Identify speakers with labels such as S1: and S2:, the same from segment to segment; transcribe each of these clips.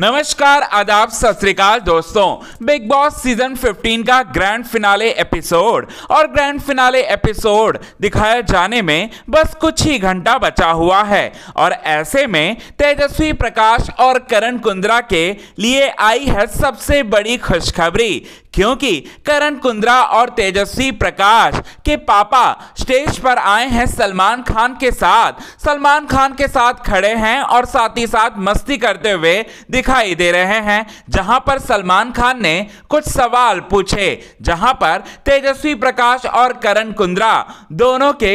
S1: नमस्कार आदाब सत दोस्तों बिग बॉस सीजन 15 का ग्रैंड फिनाले एपिसोड और ग्रैंड फिनाले एपिसोड दिखाए जाने में बस कुछ ही घंटा बचा हुआ है और ऐसे में तेजस्वी प्रकाश और करण कुंद्रा के लिए आई है सबसे बड़ी खुशखबरी क्योंकि करण कुंद्रा और तेजस्वी प्रकाश के पापा स्टेज पर आए हैं सलमान खान के साथ सलमान खान के साथ खड़े हैं और साथ ही साथ मस्ती करते हुए दिख दिखाई दे रहे हैं जहां पर सलमान खान ने कुछ सवाल पूछे जहां पर तेजस्वी प्रकाश और करण कुंद्रा दोनों के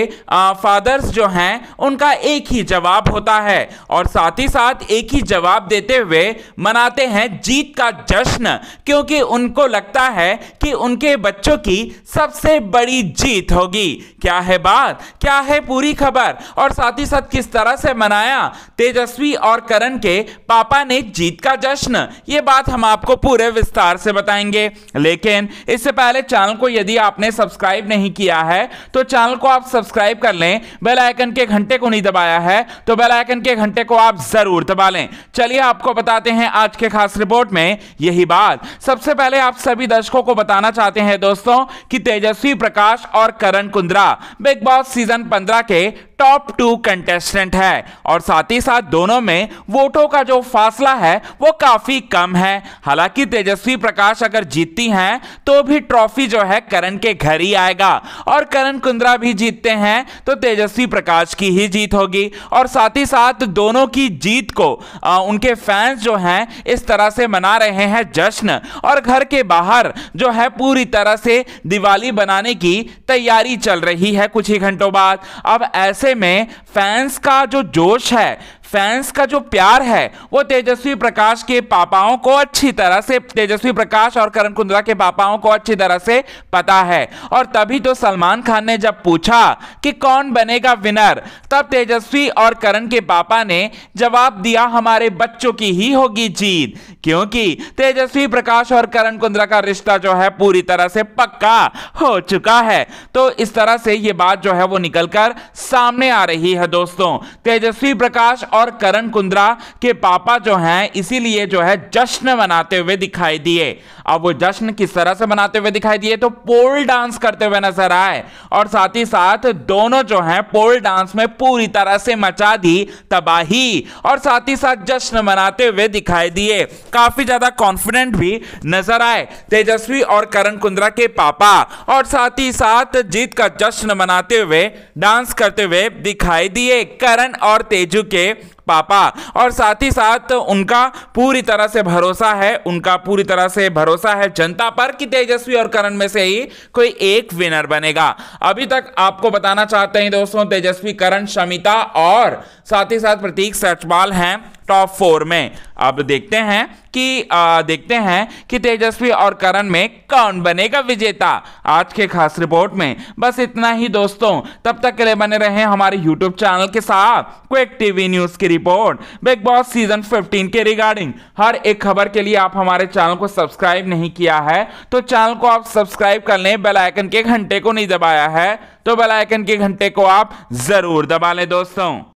S1: फादर्स जो हैं उनका एक ही जवाब होता है और साथ ही साथ एक ही जवाब देते हुए मनाते हैं जीत का जश्न क्योंकि उनको लगता है कि उनके बच्चों की सबसे बड़ी जीत होगी क्या है बात क्या है पूरी खबर और साथ ही साथ किस तरह से मनाया तेजस्वी और करण के पापा ने जीत का जश्न ये बात हम आपको पूरे विस्तार से बताएंगे लेकिन इससे पहले चैनल को यदि आपने सब्सक्राइब नहीं किया है तो चैनल को आप सब्सक्राइब कर लें बेल आइकन के घंटे को नहीं दबाया है तो बेल आइकन के घंटे को आप जरूर दबा लें चलिए आपको बताते हैं आज के खास रिपोर्ट में यही बात सबसे पहले आप सभी दर्शकों को बताना चाहते हैं दोस्तों कि तेजस्वी प्रकाश और Karan Kundrra Bigg Boss season पंद्रह के टॉप टू कंटेस्टेंट है और साथ ही साथ दोनों में वोटों का जो फासला है वो काफी कम है हालांकि तेजस्वी प्रकाश अगर जीतती हैं तो भी ट्रॉफी जो है करण के घर ही आएगा और करण कुंद्रा भी जीतते हैं तो तेजस्वी प्रकाश की ही जीत होगी और साथ ही साथ दोनों की जीत को आ, उनके फैंस जो हैं इस तरह से मना रहे हैं जश्न और घर के बाहर जो है पूरी तरह से दिवाली बनाने की तैयारी चल रही है कुछ ही घंटों बाद अब ऐसे में फैंस का जो जोश है फैंस का जो प्यार है वो तेजस्वी प्रकाश के पापाओं को अच्छी तरह से तेजस्वी प्रकाश और करण कुंद्रा के पापाओं को अच्छी तरह से पता है और तभी तो सलमान खान ने जब पूछा कि कौन बनेगा विनर तब तेजस्वी और करण के पापा ने जवाब दिया हमारे बच्चों की ही होगी जीत क्योंकि तेजस्वी प्रकाश और करण कुंद्रा का रिश्ता जो है पूरी तरह से पक्का हो चुका है तो इस तरह से ये बात जो है वो निकलकर सामने आ रही है दोस्तों तेजस्वी प्रकाश और और करण कुंद्रा के पापा जो हैं इसीलिए जो है जश्न मनाते हुए दिखाई दिए अब वो जश्न किस तरह से मनाते हुए दिखाई दिए तो पोल डांस करते हुए नजर आए और साथ ही साथ दोनों जो हैं पोल डांस में पूरी तरह से मचा दी तबाही और साथ ही साथ जश्न मनाते हुए दिखाई दिए काफी ज्यादा कॉन्फिडेंट भी नजर आए तेजस्वी और करण कुंद्रा के पापा और साथ ही साथ जीत का जश्न मनाते हुए डांस करते हुए दिखाई दिए करण और तेजू के पापा और साथ ही साथ उनका पूरी तरह से भरोसा है उनका पूरी तरह से भरोसा है जनता पर कि तेजस्वी और करण में से ही कोई एक विनर बनेगा अभी तक आपको बताना चाहते हैं दोस्तों तेजस्वी करण शमिता और साथ ही साथ प्रतीक सचपाल हैं टॉप फोर में अब देखते हैं कि आ, देखते हैं कि तेजस्वी और करण में कौन बनेगा विजेता आज के खास रिपोर्ट में बस इतना ही दोस्तों तब तक के लिए बने रहे हमारे यूट्यूब चैनल के साथ क्विक टीवी न्यूज की रिपोर्ट बिग बॉस सीजन 15 के रिगार्डिंग हर एक खबर के लिए आप हमारे चैनल को सब्सक्राइब नहीं किया है तो चैनल को आप सब्सक्राइब कर लें बेलाइकन के घंटे को नहीं दबाया है तो बेलाइकन के घंटे को आप जरूर दबा लें दोस्तों